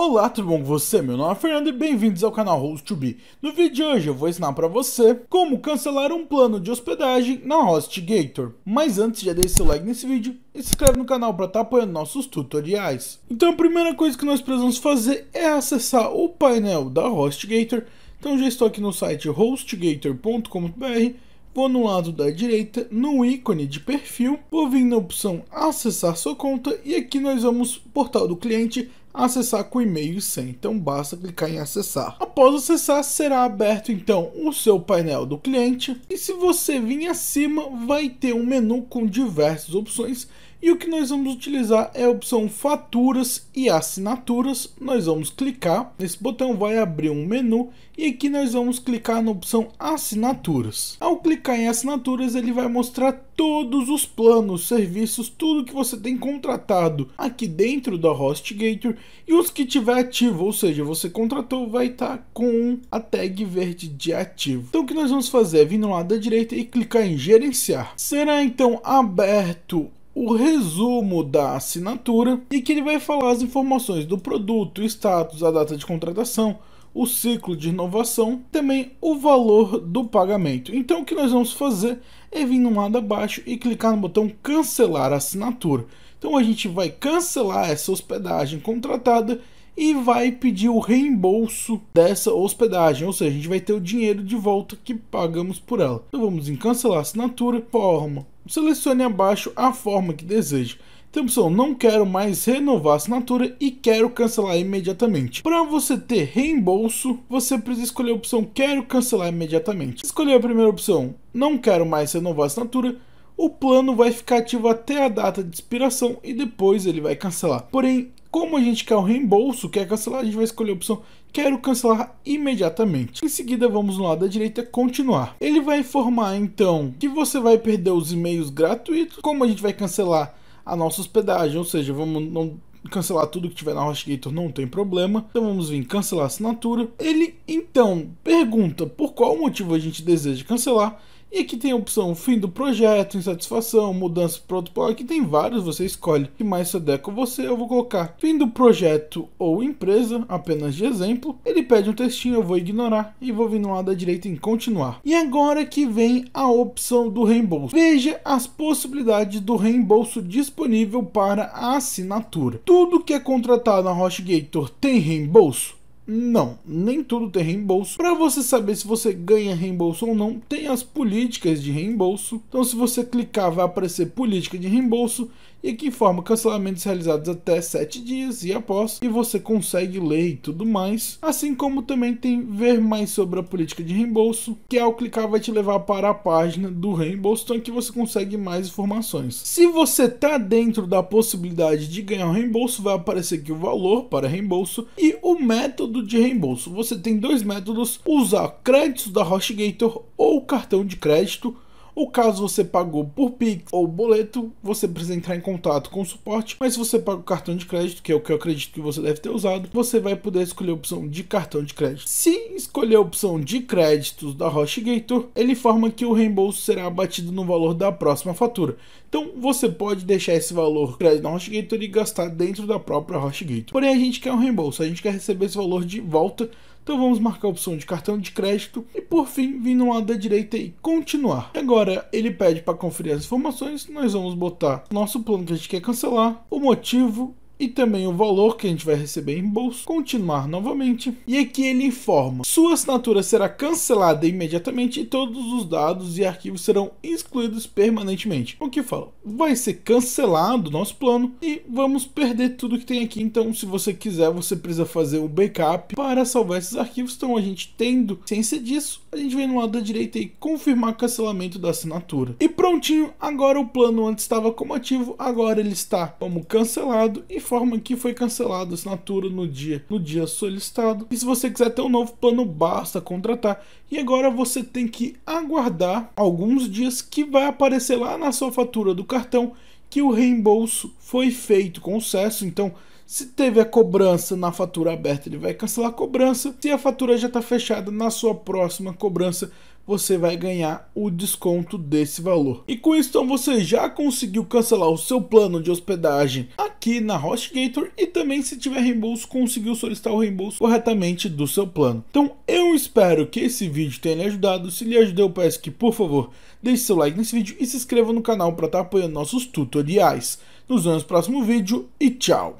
Olá, tudo bom com você? Meu nome é Fernando e bem-vindos ao canal host 2 No vídeo de hoje eu vou ensinar para você como cancelar um plano de hospedagem na HostGator. Mas antes, já deixe seu like nesse vídeo e se inscreve no canal para estar tá apoiando nossos tutoriais. Então a primeira coisa que nós precisamos fazer é acessar o painel da HostGator. Então já estou aqui no site hostgator.com.br Vou no lado da direita, no ícone de perfil, vou vir na opção acessar sua conta e aqui nós vamos portal do cliente acessar com e-mail e sem, então basta clicar em acessar. Após acessar, será aberto então o seu painel do cliente e se você vir acima, vai ter um menu com diversas opções e o que nós vamos utilizar é a opção faturas e assinaturas. Nós vamos clicar, nesse botão vai abrir um menu e aqui nós vamos clicar na opção assinaturas. Ao clicar em assinaturas ele vai mostrar todos os planos, serviços, tudo que você tem contratado aqui dentro da HostGator e os que tiver ativo, ou seja, você contratou vai estar tá com a tag verde de ativo. Então o que nós vamos fazer é vir no lado da direita e clicar em gerenciar. Será então aberto o resumo da assinatura e que ele vai falar as informações do produto, o status, a data de contratação, o ciclo de inovação, também o valor do pagamento. Então o que nós vamos fazer é vir no lado abaixo e clicar no botão cancelar a assinatura. Então a gente vai cancelar essa hospedagem contratada e vai pedir o reembolso dessa hospedagem, ou seja, a gente vai ter o dinheiro de volta que pagamos por ela. Então vamos em cancelar a assinatura, forma selecione abaixo a forma que deseja. Tem a opção não quero mais renovar a assinatura e quero cancelar imediatamente. Para você ter reembolso, você precisa escolher a opção quero cancelar imediatamente. Escolher a primeira opção não quero mais renovar a assinatura o plano vai ficar ativo até a data de expiração e depois ele vai cancelar. Porém, como a gente quer o reembolso, quer cancelar, a gente vai escolher a opção quero cancelar imediatamente. Em seguida, vamos no lado da direita continuar. Ele vai informar então que você vai perder os e-mails gratuitos, como a gente vai cancelar a nossa hospedagem, ou seja, vamos não cancelar tudo que tiver na HostGator não tem problema. Então vamos vir cancelar assinatura. Ele então pergunta por qual motivo a gente deseja cancelar e aqui tem a opção fim do projeto, insatisfação, mudança para outro projeto. Aqui tem vários, você escolhe que mais se adequa com você. Eu vou colocar fim do projeto ou empresa, apenas de exemplo. Ele pede um textinho, eu vou ignorar e vou vir no lado da direita em continuar. E agora que vem a opção do reembolso. Veja as possibilidades do reembolso disponível para a assinatura. Tudo que é contratado na HostGator tem reembolso? Não, nem tudo tem reembolso. Para você saber se você ganha reembolso ou não, tem as políticas de reembolso. Então, se você clicar, vai aparecer política de reembolso e que informa cancelamentos realizados até 7 dias e após, e você consegue ler e tudo mais. Assim como também tem ver mais sobre a política de reembolso, que ao clicar vai te levar para a página do reembolso, então aqui é você consegue mais informações. Se você tá dentro da possibilidade de ganhar o reembolso, vai aparecer aqui o valor para reembolso e o método de reembolso. Você tem dois métodos, usar créditos da HostGator ou cartão de crédito, ou caso você pagou por Pix ou boleto, você precisa entrar em contato com o suporte, mas se você paga o cartão de crédito, que é o que eu acredito que você deve ter usado, você vai poder escolher a opção de cartão de crédito. Se escolher a opção de créditos da HostGator, ele informa que o reembolso será abatido no valor da próxima fatura. Então você pode deixar esse valor crédito na HostGator e gastar dentro da própria HostGator. Porém a gente quer um reembolso, a gente quer receber esse valor de volta então vamos marcar a opção de cartão de crédito e por fim vir no lado da direita e continuar. Agora ele pede para conferir as informações, nós vamos botar nosso plano que a gente quer cancelar, o motivo e também o valor que a gente vai receber em bolso, continuar novamente. E aqui ele informa: sua assinatura será cancelada imediatamente e todos os dados e arquivos serão excluídos permanentemente. O que fala? Vai ser cancelado o nosso plano e vamos perder tudo que tem aqui. Então, se você quiser, você precisa fazer o backup para salvar esses arquivos. Então, a gente tendo ciência disso, a gente vem no lado da direita e confirmar cancelamento da assinatura. E prontinho, agora o plano antes estava como ativo, agora ele está como cancelado e forma que foi cancelada a assinatura no dia, no dia solicitado. E se você quiser ter um novo plano, basta contratar. E agora você tem que aguardar alguns dias que vai aparecer lá na sua fatura do cartão que o reembolso foi feito com sucesso. Então, se teve a cobrança na fatura aberta, ele vai cancelar a cobrança. Se a fatura já está fechada, na sua próxima cobrança você vai ganhar o desconto desse valor. E com isso, então, você já conseguiu cancelar o seu plano de hospedagem aqui na HostGator e também se tiver reembolso, conseguiu solicitar o reembolso corretamente do seu plano. Então eu espero que esse vídeo tenha lhe ajudado, se lhe ajudou eu peço que por favor deixe seu like nesse vídeo e se inscreva no canal para estar tá apoiando nossos tutoriais. Nos vemos no próximo vídeo e tchau!